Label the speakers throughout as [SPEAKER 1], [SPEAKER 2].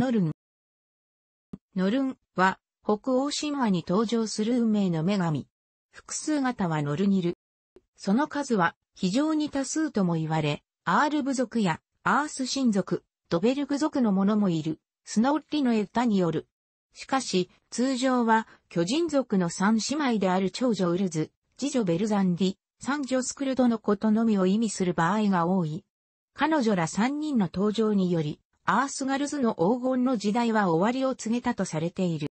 [SPEAKER 1] ノルン。ノルンは、北欧神話に登場する運命の女神。複数型はノルニル。その数は非常に多数とも言われ、アール部族やアース神族、ドベルグ族の者もいる、スノーリの歌による。しかし、通常は巨人族の三姉妹である長女ウルズ、次女ベルザンディ、三女スクルドのことのみを意味する場合が多い。彼女ら三人の登場により、アースガルズの黄金の時代は終わりを告げたとされている。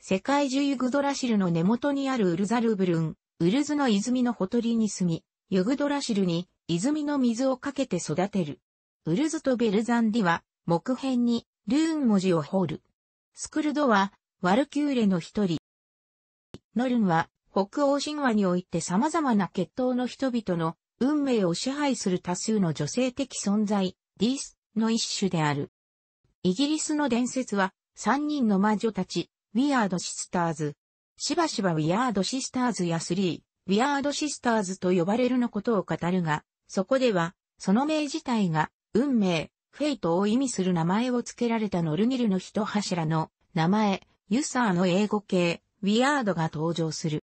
[SPEAKER 1] 世界中ユグドラシルの根元にあるウルザルブルン、ウルズの泉のほとりに住み、ユグドラシルに泉の水をかけて育てる。ウルズとベルザンディは木片にルーン文字を彫る。スクルドはワルキューレの一人。ノルンは北欧神話において様々な血統の人々の運命を支配する多数の女性的存在、ディスの一種である。イギリスの伝説は、三人の魔女たち、ウィアードシスターズ。しばしばウィアードシスターズやスリー、ウィアードシスターズと呼ばれるのことを語るが、そこでは、その名自体が、運命、フェイトを意味する名前を付けられたノルニルの一柱の名前、ユサーの英語系、ウィアードが登場する。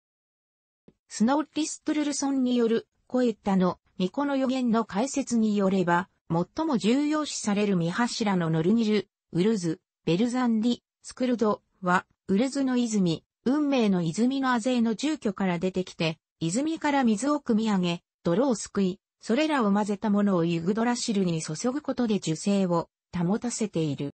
[SPEAKER 1] スノーリス・トルルソンによる、コエッタの巫女の予言の解説によれば、最も重要視される三柱のノルニル、ウルズ、ベルザンディ、スクルドは、ウルズの泉、運命の泉のアゼの住居から出てきて、泉から水を汲み上げ、泥をすくい、それらを混ぜたものをユグドラシルに注ぐことで樹勢を保たせている。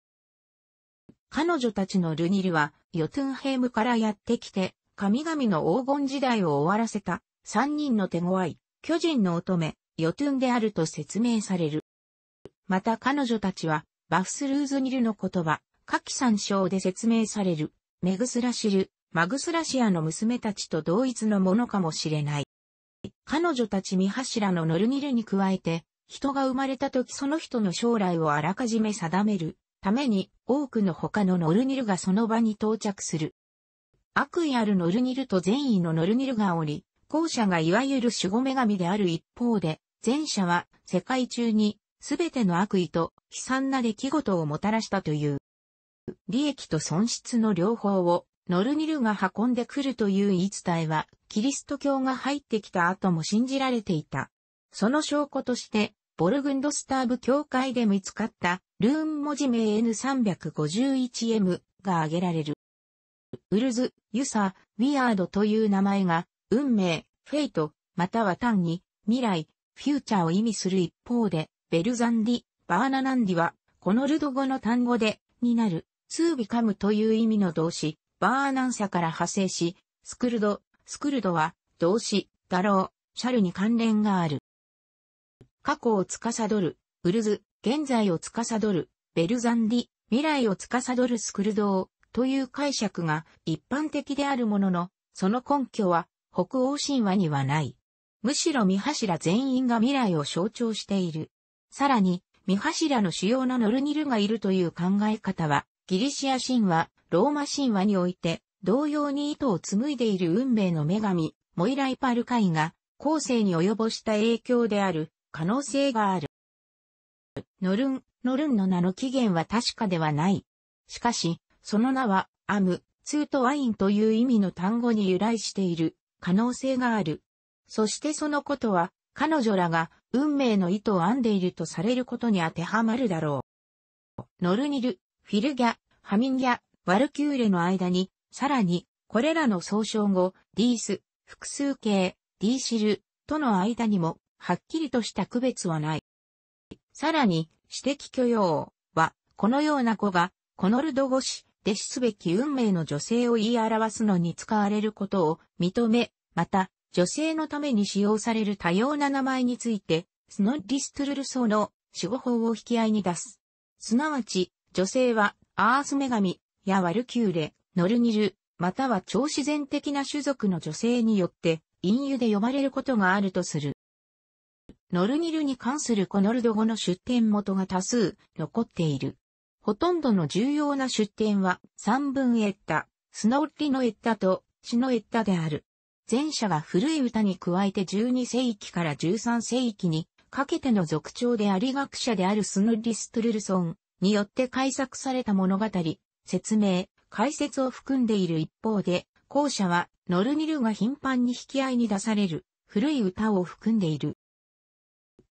[SPEAKER 1] 彼女たちのルニルは、ヨトゥンヘームからやってきて、神々の黄金時代を終わらせた、三人の手強い、巨人の乙女、ヨトゥンであると説明される。また彼女たちは、バフスルーズニルの言葉、下記参照で説明される、メグスラシル、マグスラシアの娘たちと同一のものかもしれない。彼女たち三柱のノルニルに加えて、人が生まれた時その人の将来をあらかじめ定めるために多くの他のノルニルがその場に到着する。悪意あるノルニルと善意のノルニルがおり、後者がいわゆる守護女神である一方で、前者は世界中にすべての悪意と悲惨な出来事をもたらしたという。利益と損失の両方をノルニルが運んでくるという言い伝えは、キリスト教が入ってきた後も信じられていた。その証拠として、ボルグンドスターブ教会で見つかったルーン文字名 N351M が挙げられる。ウルズ、ユサ、ウィアードという名前が、運命、フェイト、または単に、未来、フューチャーを意味する一方で、ベルザンディ、バーナナンディは、このルド語の単語で、になる、スービカムという意味の動詞、バーナンサから派生し、スクルド、スクルドは、動詞、だろう、シャルに関連がある。過去を司る、ウルズ、現在を司る、ベルザンディ、未来を司るスクルドを、という解釈が一般的であるものの、その根拠は、北欧神話にはない。むしろ見柱全員が未来を象徴している。さらに、三柱の主要なノルニルがいるという考え方は、ギリシア神話、ローマ神話において、同様に糸を紡いでいる運命の女神、モイライパルカイが、後世に及ぼした影響である可能性がある。ノルン、ノルンの名の起源は確かではない。しかし、その名は、アム、ツートワインという意味の単語に由来している可能性がある。そしてそのことは、彼女らが運命の意図を編んでいるとされることに当てはまるだろう。ノルニル、フィルギャ、ハミンギャ、ワルキューレの間に、さらに、これらの総称語、ディース、複数形、ディーシル、との間にも、はっきりとした区別はない。さらに、私的許容は、このような語が、コノルド語詞、弟子すべき運命の女性を言い表すのに使われることを認め、また、女性のために使用される多様な名前について、スノッリストゥルルソの守護法を引き合いに出す。すなわち、女性は、アース女神、やワルキューレ、ノルニル、または超自然的な種族の女性によって、隠喩で呼ばれることがあるとする。ノルニルに関するコノルド語の出典元が多数残っている。ほとんどの重要な出典は三分エッタ、スノッリのエッタとシノエッタである。前者は古い歌に加えて12世紀から13世紀にかけての族長であり学者であるスヌリストゥルルソンによって解釈された物語、説明、解説を含んでいる一方で、後者はノルニルが頻繁に引き合いに出される古い歌を含んでいる。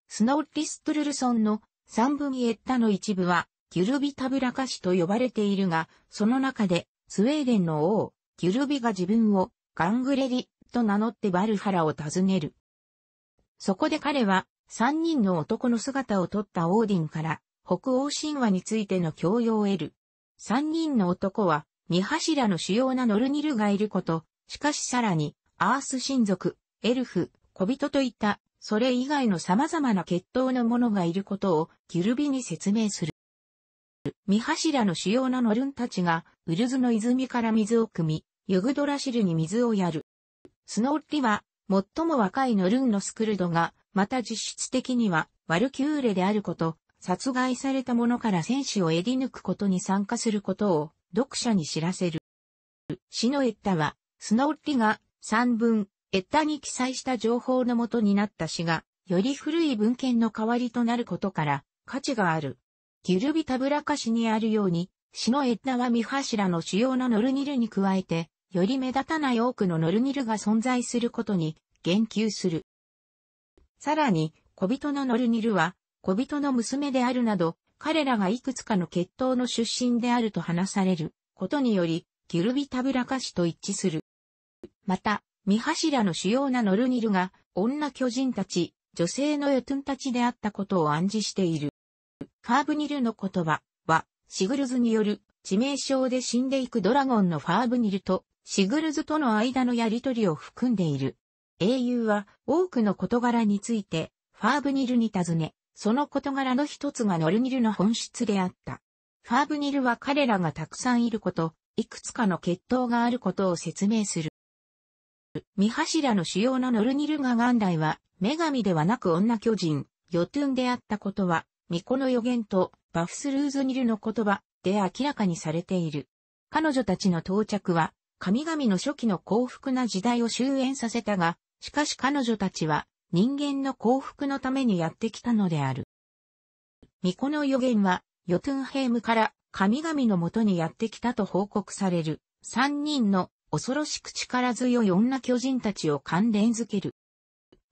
[SPEAKER 1] スノーリストゥルルソンの三分エッタの一部はギュルビタブラカ氏と呼ばれているが、その中でスウェーデンの王、ギュルビが自分をガングレリと名乗ってバルハラを訪ねる。そこで彼は、三人の男の姿をとったオーディンから、北欧神話についての教養を得る。三人の男は、二柱の主要なノルニルがいること、しかしさらに、アース親族、エルフ、小人といった、それ以外の様々な血統の者がいることを、ギルビに説明する。三柱の主要なノルンたちが、ウルズの泉から水を汲み、ユグドラシルに水をやる。スノッリは、最も若いノルンのスクルドが、また実質的には、ワルキューレであること、殺害された者から戦士を得り抜くことに参加することを、読者に知らせる。シノエッタは、スノッリが、三文、エッタに記載した情報のもとになった詩が、より古い文献の代わりとなることから、価値がある。ギルビタブラカ詩にあるように、シノエッタは見柱の主要なノルニルに加えて、より目立たない多くのノルニルが存在することに言及する。さらに、小人のノルニルは、小人の娘であるなど、彼らがいくつかの血統の出身であると話されることにより、ギュルビタブラカシと一致する。また、三柱の主要なノルニルが、女巨人たち、女性のエトゥンたちであったことを暗示している。カーブニルの言葉は、シグルズによる致命傷で死んでいくドラゴンのファーブニルとシグルズとの間のやりとりを含んでいる。英雄は多くの事柄についてファーブニルに尋ね、その事柄の一つがノルニルの本質であった。ファーブニルは彼らがたくさんいること、いくつかの血統があることを説明する。三柱の主要のノルニルが元来は、女神ではなく女巨人、ヨトゥンであったことは、巫女の予言とバフスルーズニルの言葉、で明らかにされている。彼女たちの到着は、神々の初期の幸福な時代を終焉させたが、しかし彼女たちは人間の幸福のためにやってきたのである。巫女の予言は、ヨトゥンヘームから神々のもとにやってきたと報告される、三人の恐ろしく力強い女巨人たちを関連づける。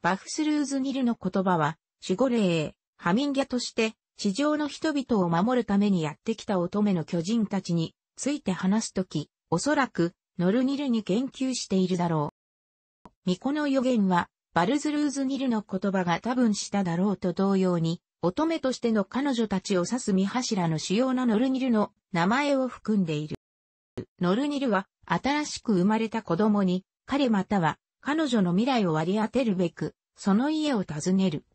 [SPEAKER 1] バフスルーズニルの言葉は、守護霊、ハミンギャとして、地上の人々を守るためにやってきた乙女の巨人たちについて話すとき、おそらくノルニルに言及しているだろう。巫女の予言は、バルズルーズニルの言葉が多分しただろうと同様に、乙女としての彼女たちを指す見柱の主要なノルニルの名前を含んでいる。ノルニルは、新しく生まれた子供に、彼または彼女の未来を割り当てるべく、その家を訪ねる。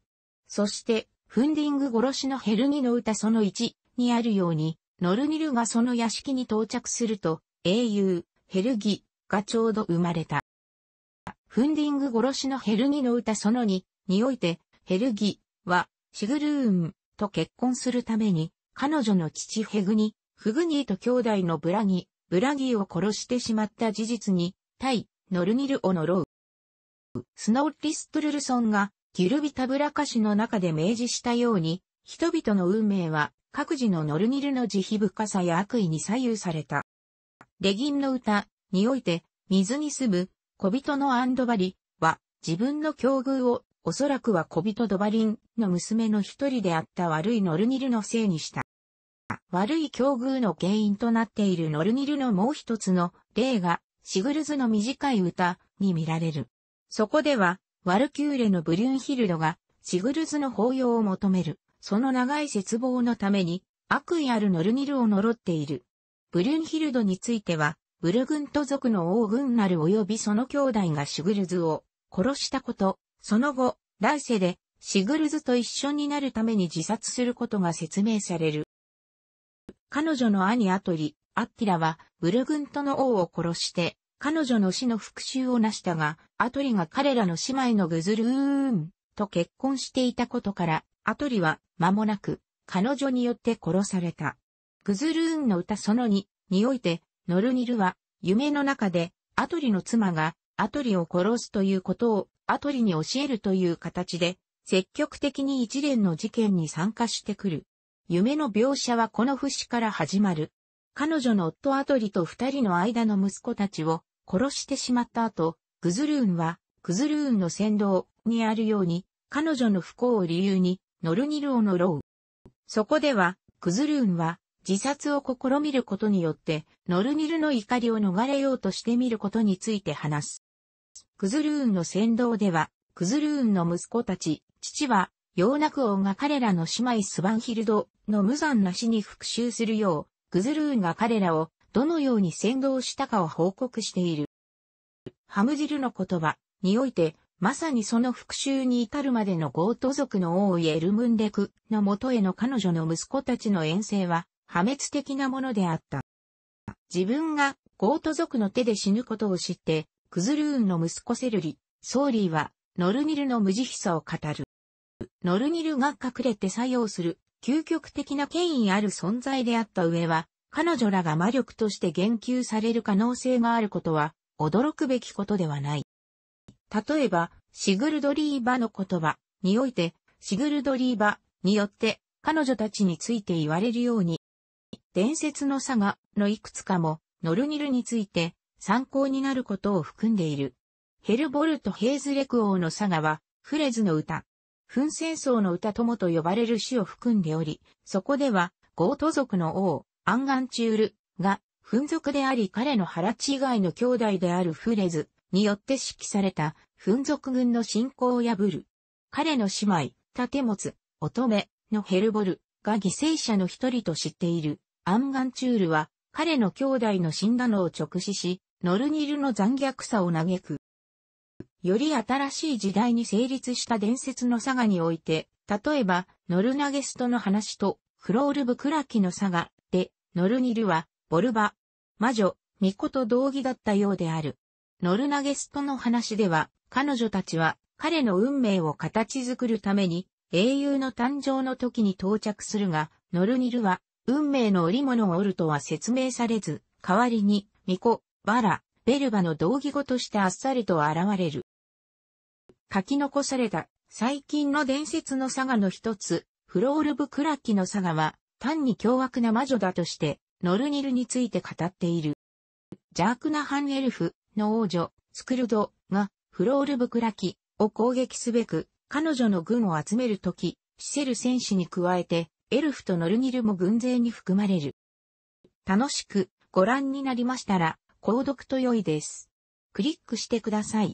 [SPEAKER 1] そして、フンディング殺しのヘルギの歌その1にあるように、ノルニルがその屋敷に到着すると、英雄、ヘルギがちょうど生まれた。フンディング殺しのヘルギの歌その2において、ヘルギはシグルーンと結婚するために、彼女の父ヘグニ、フグニーと兄弟のブラギ、ブラギーを殺してしまった事実に、対、ノルニルを呪う。スノーリストルルソンがギルビタブラカシの中で明示したように、人々の運命は各自のノルニルの慈悲深さや悪意に左右された。レギンの歌において、水に住む小人のアンドバリは自分の境遇をおそらくは小人ドバリンの娘の一人であった悪いノルニルのせいにした。悪い境遇の原因となっているノルニルのもう一つの例がシグルズの短い歌に見られる。そこではワルキューレのブリュンヒルドが、シグルズの抱擁を求める、その長い絶望のために、悪意あるノルニルを呪っている。ブリュンヒルドについては、ブルグント族の王軍なる及びその兄弟がシグルズを殺したこと、その後、来世でシグルズと一緒になるために自殺することが説明される。彼女の兄アトリ、アッティラはブルグントの王を殺して彼女の死の復讐を成したが、アトリが彼らの姉妹のグズルーンと結婚していたことから、アトリは間もなく彼女によって殺された。グズルーンの歌その2において、ノルニルは夢の中でアトリの妻がアトリを殺すということをアトリに教えるという形で、積極的に一連の事件に参加してくる。夢の描写はこの節から始まる。彼女の夫アトリと二人の間の息子たちを殺してしまった後、グズルーンは、グズルーンの先導にあるように、彼女の不幸を理由に、ノルニルを呪う。そこでは、グズルーンは、自殺を試みることによって、ノルニルの怒りを逃れようとしてみることについて話す。クズルーンの先導では、クズルーンの息子たち、父は、ヨーナク王が彼らの姉妹スバンヒルドの無残な死に復讐するよう、グズルーンが彼らをどのように先導したかを報告している。ハムジルの言葉において、まさにその復讐に至るまでのゴート族の王イエルムンデクの元への彼女の息子たちの遠征は破滅的なものであった。自分がゴート族の手で死ぬことを知って、クズルーンの息子セルリ、ソーリーはノルニルの無慈悲さを語る。ノルニルが隠れて作用する究極的な権威ある存在であった上は、彼女らが魔力として言及される可能性があることは、驚くべきことではない。例えば、シグルドリーバの言葉において、シグルドリーバによって彼女たちについて言われるように、伝説の差がのいくつかもノルニルについて参考になることを含んでいる。ヘルボルト・ヘイズレク王のサガは、フレズの歌、紛戦争の歌友と呼ばれる詩を含んでおり、そこでは、ゴート族の王、アンガンチュールが、紛族であり彼の腹違以外の兄弟であるフレズによって指揮された、紛族軍の侵攻を破る。彼の姉妹、タテモツ、乙女のヘルボルが犠牲者の一人と知っている、アンガンチュールは、彼の兄弟の死んだのを直視し、ノルニルの残虐さを嘆く。より新しい時代に成立した伝説の佐賀において、例えば、ノルナゲストの話と、クロールブクラキの佐賀で、ノルニルは、ボルバ、魔女、巫女と同義だったようである。ノルナゲストの話では、彼女たちは、彼の運命を形作るために、英雄の誕生の時に到着するが、ノルニルは、運命の織物を織るとは説明されず、代わりに、巫女、バラ、ベルバの同義語としてあっさりと現れる。書き残された最近の伝説の佐賀の一つ、フロールブ・クラッキの佐賀は、単に凶悪な魔女だとして、ノルニルについて語っている。邪悪なハンエルフの王女、スクルドが、フロールブ・クラキを攻撃すべく、彼女の軍を集めるとき、シセル戦士に加えて、エルフとノルニルも軍勢に含まれる。楽しくご覧になりましたら、購読と良いです。クリックしてください。